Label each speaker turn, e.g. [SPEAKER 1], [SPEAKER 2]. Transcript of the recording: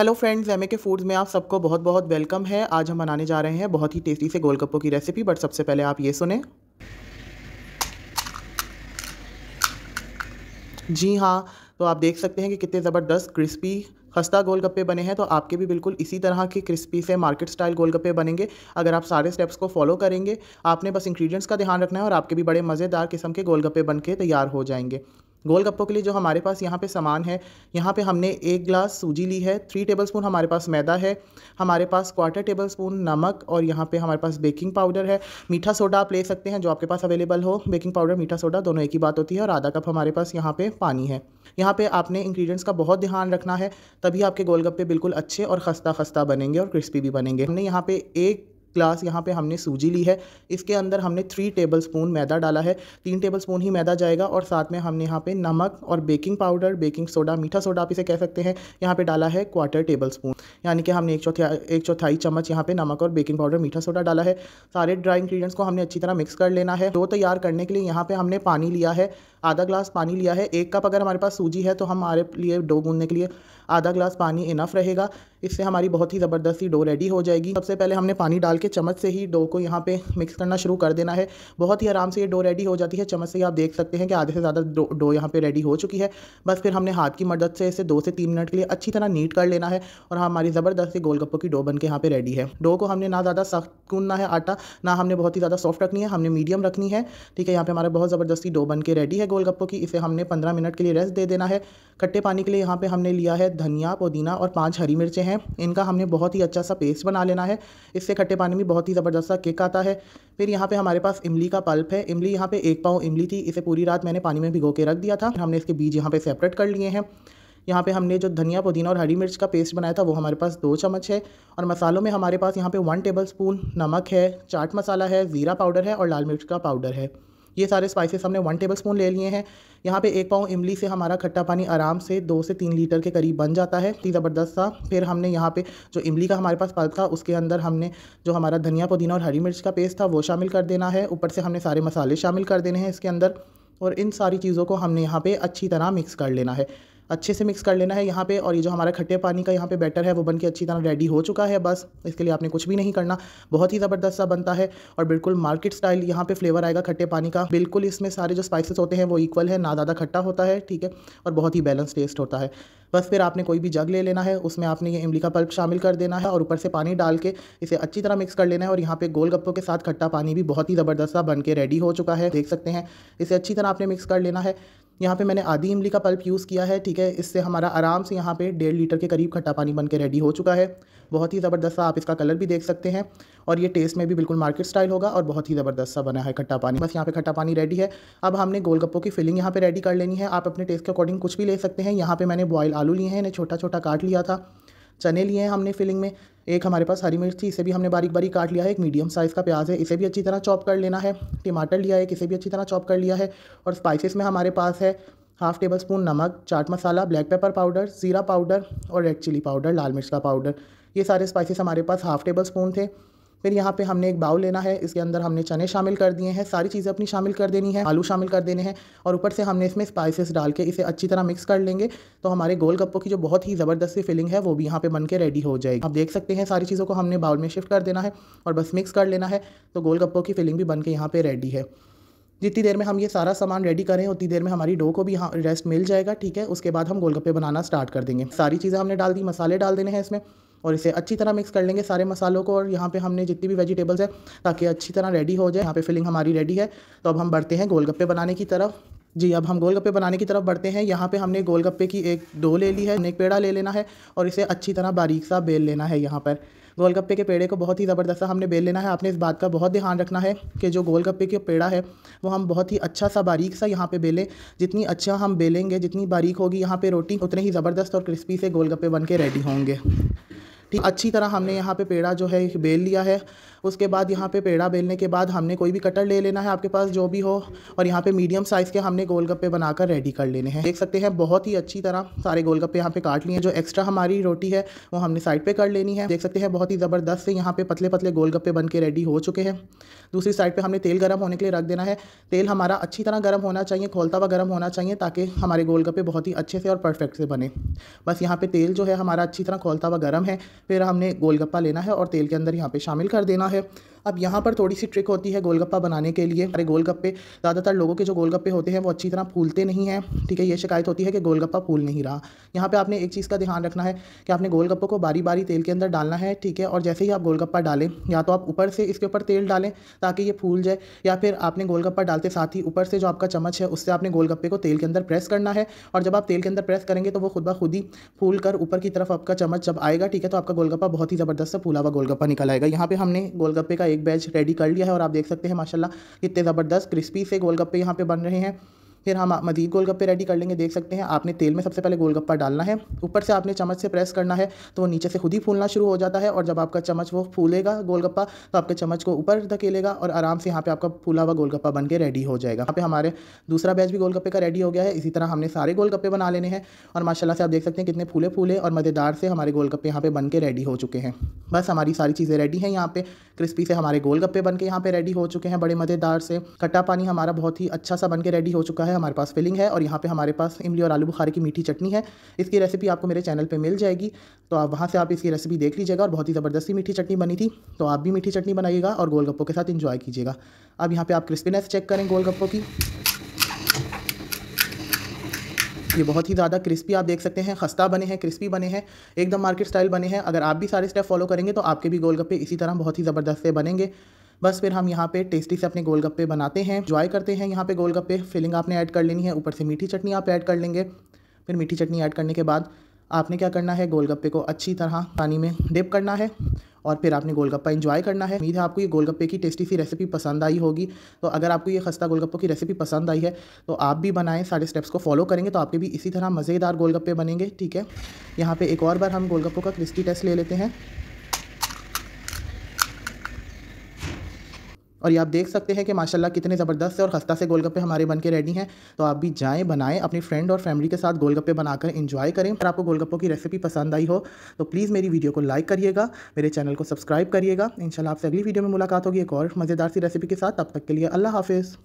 [SPEAKER 1] hello friends M K Foods में आप सबको बहुत बहुत वेलकम है आज हम बनाने जा रहे हैं बहुत ही टेस्टी से गोलगप्पों की रेसिपी बट सबसे पहले आप ये सुने जी हाँ तो आप देख सकते हैं कि कितने ज़बरदस्त क्रिस्पी खस्ता गोलगप्पे बने हैं तो आपके भी बिल्कुल इसी तरह के क्रिस्पी से मार्केट स्टाइल गोलगप्पे बनेंगे अगर आप सारे स्टेप्स को फॉलो करेंगे आपने बस इंग्रीडियंट्स का ध्यान रखना है और आपके भी बड़े मज़ेदार किस्म के गोलगप्पे बन के तैयार हो जाएंगे गोलगप्पों के लिए जो हमारे पास यहाँ पे सामान है यहाँ पे हमने एक ग्लास सूजी ली है थ्री टेबलस्पून हमारे पास मैदा है हमारे पास क्वार्टर टेबलस्पून नमक और यहाँ पे हमारे पास बेकिंग पाउडर है मीठा सोडा आप ले सकते हैं जो आपके पास अवेलेबल हो बेकिंग पाउडर मीठा सोडा दोनों एक ही बात होती है और आधा कप हमारे पास यहाँ पर पानी है यहाँ पर आपने इंग्रीडियंट्स का बहुत ध्यान रखना है तभी आपके गोलगप्पे बिल्कुल अच्छे और खस्ता खस्ता बनेंगे और क्रिस्पी भी बनेंगे हमने यहाँ पे एक ग्लास यहाँ पे हमने सूजी ली है इसके अंदर हमने थ्री टेबल स्पून मैदा डाला है तीन टेबल स्पून ही मैदा जाएगा और साथ में हमने यहाँ पे नमक और बेकिंग पाउडर बेकिंग सोडा मीठा सोडा आप इसे कह सकते हैं यहाँ पे डाला है क्वार्टर टेबल स्पून यानी कि हमने एक चौथाई एक चौथाई चम्मच यहाँ पे नमक और बेकिंग पाउडर मीठा सोडा डाला है सारे ड्राई इंग्रीडियंट्स को हमने अच्छी तरह मिक्स कर लेना है दो तैयार करने के लिए यहाँ पे हमने पानी लिया है आधा ग्लास पानी लिया है एक कप अगर हमारे पास सूजी है तो हमारे लिए डो गूंदने के लिए आधा ग्लास पानी इनफ रहेगा इससे हमारी बहुत ही ज़बरदस्ती डो रेडी हो जाएगी सबसे पहले हमने पानी डाल के चम्मच से ही डो को यहाँ पे मिक्स करना शुरू कर देना है बहुत ही आराम से ये डो रेडी हो जाती है चम्मच से आप देख सकते हैं कि आधे से ज़्यादा डो डो यहाँ पर रेडी हो चुकी है बस फिर हमने हाथ की मदद से इसे दो से तीन मिनट के लिए अच्छी तरह नीट कर लेना है और हमारी ज़बरदस्ती गोलगप्पों की डो बन के यहाँ पर रेडी है डो को हमने ना ज़्यादा सख्त गूंदना है आटा ना हमने बहुत ही ज़्यादा सॉफ्ट रखनी है हमने मीडियम रखनी है ठीक है यहाँ पर हमारा बहुत ज़बरदस्ती डो बन के रेडी है है गोलगप्पों की इसे हमने पंद्रह मिनट के लिए रेस्ट दे देना है खट्टे पानी के लिए यहाँ पे हमने लिया है धनिया पुदीना और पांच हरी मिर्चें हैं इनका हमने बहुत ही अच्छा सा पेस्ट बना लेना है इससे खट्टे पानी में बहुत ही ज़बरदस्त सा केक आता है फिर यहाँ पे हमारे पास इमली का पल्प है इमली यहाँ पे एक पाव इमली थी इसे पूरी रात मैंने पानी में भिगो के रख दिया था हमने इसके बीज यहाँ पे सेपरेट कर लिए हैं यहाँ पे हमने जो धनिया पुदीना और हरी मिर्च का पेस्ट बनाया था वो हमारे पास दो चम्मच है और मसालों में हमारे पास यहाँ पे वन टेबल स्पून नमक है चाट मसाला है ज़ीरा पाउडर है और लाल मिर्च का पाउडर है ये सारे स्पाइसेस हमने वन टेबल स्पून ले लिए हैं यहाँ पे एक पाव इमली से हमारा खट्टा पानी आराम से दो से तीन लीटर के करीब बन जाता है इतनी ज़बरदस्त सा फिर हमने यहाँ पे जो इमली का हमारे पास पल था उसके अंदर हमने जो हमारा धनिया पुदीना और हरी मिर्च का पेस्ट था वो शामिल कर देना है ऊपर से हमने सारे मसाले शामिल कर देने हैं इसके अंदर और इन सारी चीज़ों को हमने यहाँ पर अच्छी तरह मिक्स कर लेना है अच्छे से मिक्स कर लेना है यहाँ पे और ये जो हमारा खट्टे पानी का यहाँ पे बैटर है वो बन के अच्छी तरह रेडी हो चुका है बस इसके लिए आपने कुछ भी नहीं करना बहुत ही ज़बरदस्त सा बनता है और बिल्कुल मार्केट स्टाइल यहाँ पे फ्लेवर आएगा खट्टे पानी का बिल्कुल इसमें सारे जो स्पाइसेस होते हैं वो इक्वल है ना ज़्यादा खट्टा होता है ठीक है और बहुत ही बैलेंस टेस्ट होता है बस फिर आपने कोई भी जग ले लेना है उसमें आपने ये इमली का पल्प शामिल कर देना है और ऊपर से पानी डाल के इसे अच्छी तरह मिक्स कर लेना है और यहाँ पे गोलगप्पों के साथ खट्टा पानी भी बहुत ही ज़बरदस्त सा बन के रेडी हो चुका है देख सकते हैं इसे अच्छी तरह आपने मिक्स कर लेना है यहाँ पे मैंने आधी इमली का पल्प यूज़ किया है ठीक है इससे हमारा आराम से यहाँ पे डेढ़ लीटर के करीब खट्टा पानी बन के रेडी हो चुका है बहुत ही ज़बरदस्त सा आप इसका कलर भी देख सकते हैं और ये टेस्ट में भी बिल्कुल मार्केट स्टाइल होगा और बहुत ही ज़बरदस्त सा बना है खट्टा पानी बस यहाँ पे खट्टा पानी रेडी है अब हमने गोलगप्पों की फिलिंग यहाँ पर रेडी कर लेनी है आप अपने टेस्ट के अकॉर्डिंग कुछ भी ले सकते हैं यहाँ पर मैंने बॉयल आलू लिए हैं इन्हें छोटा छोटा काट लिया था चने लिए हैं हमने फिलिंग में एक हमारे पास हरी मिर्च थी इसे भी हमने बारीक बारीक काट लिया है एक मीडियम साइज़ का प्याज है इसे भी अच्छी तरह चॉप कर लेना है टमाटर लिया है इसे भी अच्छी तरह चॉप कर लिया है और स्पाइसेस में हमारे पास है हाफ़ टेबल स्पून नमक चाट मसाला ब्लैक पेपर पाउडर ज़ीरा पाउडर और रेड चिली पाउडर लाल मिर्च का पाउडर ये सारे स्पाइसेस हमारे पास हाफ़ टेबल स्पून थे फिर यहाँ पे हमने एक बाउल लेना है इसके अंदर हमने चने शामिल कर दिए हैं सारी चीज़ें अपनी शामिल कर देनी है आलू शामिल कर देने हैं और ऊपर से हमने इसमें स्पाइसेस डाल के इसे अच्छी तरह मिक्स कर लेंगे तो हमारे गोल गप्पों की जो बहुत ही ज़बरदस्ती फिलिंग फीलिंग है वो भी यहाँ पे बन के रेडी हो जाएगी आप देख सकते हैं सारी चीज़ों को हमने बाउल में शिफ्ट कर देना है और बस मिक्स कर लेना है तो गोल गप्पों की फीलिंग भी बन के यहाँ पर रेडी है जितनी देर में हम ये सारा सामान रेडी करें उतनी देर में हमारी डो को भी यहाँ रेस्ट मिल जाएगा ठीक है उसके बाद हम गोलगप्पे बनाना स्टार्ट कर देंगे सारी चीज़ें हमने डाल दी मसाले डाल देने हैं इसमें और इसे अच्छी तरह मिक्स कर लेंगे सारे मसालों को और यहाँ पे हमने जितनी भी वेजिटेबल्स है ताकि अच्छी तरह रेडी हो जाए यहाँ पे फिलिंग हमारी रेडी है तो अब हम बढ़ते हैं गोलगप्पे बनाने की तरफ जी अब हम गोलगप्पे बनाने की तरफ बढ़ते हैं यहाँ पे हमने गोलगप्पे की एक दो ले ली है एक पेड़ा ले लेना है और इसे अच्छी तरह बारीक सा बेल लेना है यहाँ पर गोलगप्पे के पेड़े को बहुत ही ज़बरदस्त हमने बेल लेना है आपने इस बात का बहुत ध्यान रखना है कि जो गोलगप्पे का पेड़ा है वो हम बहुत ही अच्छा सा बारीक सा यहाँ पे बेलें जितनी अच्छा हम बेलेंगे जितनी बारीक होगी यहाँ पे रोटी उतने ही ज़बरदस्त और क्रिस्पी से गोलगप्पे बन के रेडी होंगे कि अच्छी तरह हमने यहाँ पे पेड़ा जो है बेल लिया है उसके बाद यहाँ पे पेड़ा बेलने के बाद हमने कोई भी कटर ले लेना है आपके पास जो भी हो और यहाँ पे मीडियम साइज़ के हमने गोलगप्पे बनाकर रेडी कर लेने हैं देख सकते हैं बहुत ही अच्छी तरह सारे गोलगप्पे यहाँ पे काट लिए हैं जो एक्स्ट्रा हमारी रोटी है वो हमने साइड पर कर लेनी है देख सकते हैं बहुत ही ज़बरदस्त से यहाँ पे पतले पतले गोलगप्पे बन के रेडी हो चुके हैं दूसरी साइड पर हमने तेल गर्म होने के लिए रख देना है तेल हमारा अच्छी तरह गर्म होना चाहिए खोलता हुआ गर्म होना चाहिए ताकि हमारे गोलगप्पे बहुत ही अच्छे से और परफेक्ट से बने बस यहाँ पे तेल जो है हमारा अच्छी तरह खोलता हुआ गर्म है फिर हमने गोलगप्पा लेना है और तेल के अंदर यहाँ पे शामिल कर देना है अब यहाँ पर थोड़ी सी ट्रिक होती है गोलगप्पा बनाने के लिए हमारे गोलगप्पे ज़्यादातर लोगों के जो गोलगप्पे होते हैं वो अच्छी तरह फूलते नहीं हैं ठीक है ये शिकायत होती है कि गोलगप्पा फूल नहीं रहा यहाँ पर आपने एक चीज़ का ध्यान रखना है कि आपने गोलगप्पे को बारी बारी तेल के अंदर डालना है ठीक है और जैसे ही आप गोलगप्पा डालें या तो आप ऊपर से इसके ऊपर तेल डालें ताकि ये फूल जाए या फिर आपने गोलगप्पा डालते साथ ही ऊपर से जो आपका चम्मच है उससे आपने गोलगप्पे को तेल के अंदर प्रेस करना है और जब आप तेल के अंदर प्रेस करेंगे तो वो खुद ब खुद ही फूल कर ऊपर की तरफ आपका चम्मच जब आएगा ठीक है तो आपका गोलगप्पा बहुत ही ज़बरदस्त फूला हुआ गोलगप्पा निकल आएगा यहाँ पर हमने गोलगप्पे का एक बैच रेडी कर लिया है और आप देख सकते हैं माशाल्लाह कितने ज़बरदस्त क्रिस्पी से गोलगप्पे यहाँ पे बन रहे हैं फिर हम मज़ीद गोलगप्पे रेडी कर लेंगे देख सकते हैं आपने तेल में सबसे पहले गोलगप्पा डालना है ऊपर से आपने चम्मच से प्रेस करना है तो वो नीचे से खुद ही फूलना शुरू हो जाता है और जब आपका चम्मच वो फूलेगा गोलगप्पा तो आपके चम्मच को ऊपर धकेलेगा और आराम से यहाँ पे आपका फूला हुआ गोलगप्पा बन के रेडी हो जाएगा यहाँ पे हमारे दूसरा बैच भी गोलगप्पे का रेडी हो गया है इसी तरह हमने सारे गोलगप्पे बना लेने हैं और माशाला से आप देख सकते हैं कितने फूले फूले और मज़ेदार से हमारे गोलगप्पे यहाँ पे बन के रेडी हो चुके हैं बस हमारी सारी चीज़ें रेडी हैं यहाँ पे क्रिस्पी से हमारे गोलगप्पे बन के यहाँ पे रेडी हो चुके हैं बड़े मज़ेदार से खट्टा पानी हमारा बहुत ही अच्छा सा बन के रेडी हो चुका है है हमारे पास फिलिंग है और यहाँ पे हमारे पास इमली और आलू बुखारे की मीठी चटनी है इसकी रेसिपी आपको मेरे चैनल पे मिल जाएगी तो आप वहाँ से आप इसकी रेसिपी देख लीजिएगा और बहुत ही ज़बरदस्ती मीठी चटनी बनी थी तो आप भी मीठी चटनी बनाइएगा और गोलगप्पों के साथ इन्जॉय कीजिएगा अब यहाँ पर आप क्रिस्पीनेस चेक करें गोलगप्पों की ये बहुत ही ज़्यादा क्रिस्पी आप देख सकते हैं खस्ता बने हैं क्रिस्पी बने हैं एकदम मार्केट स्टाइल बने हैं अगर आप भी सारे स्टेप फॉलो करेंगे तो आपके भी गोलगप्पे इसी तरह बहुत ही ज़बरदस्त से बनेंगे बस फिर हम यहाँ पे टेस्टी से अपने गोलगप्पे बनाते हैं इंजॉय करते हैं यहाँ पे गोलगप्पे फिलिंग आपने ऐड कर लेनी है ऊपर से मीठी चटनी आप ऐड कर लेंगे फिर मीठी चटनी ऐड करने के बाद आपने क्या करना है गोलगप्पे को अच्छी तरह पानी में डिप करना है और फिर आपने गोलगप्पा इंजॉय करना है उम्मीद है आपको ये गोलगप्पे की टेस्टी सी रेसिपी पसंद आई होगी तो अगर आपको ये खस्ता गोलगप्पों की रेसिपी पसंद आई है तो आप भी बनाएं सारे स्टेप्स को फॉलो करेंगे तो आपके भी इसी तरह मज़ेदार गोलगप्पे बनेंगे ठीक है यहाँ पर एक और बार हम गोलगप्पों का क्रिस्पी टेस्ट ले लेते हैं और ये आप देख सकते हैं कि माशाल्लाह कितने ज़बरदस्त और खस्ता से गोलगप्पे हमारे बनके रेडी हैं तो आप भी जाएँ बनाएं अपनी फ्रेंड और फैमिली के साथ गोलगप्पे बनाकर इन्जॉय करें अगर आपको गोलगप्पों की रेसिपी पसंद आई हो तो प्लीज़ मेरी वीडियो को लाइक करिएगा मेरे चैनल को सब्सक्राइब करिएगा इंशाल्लाह आपसे अगली वीडियो में मुलाकात होगी एक और मज़ेदार सी रेसिपी के साथ तब तक के लिए अल्लाह हाफिज़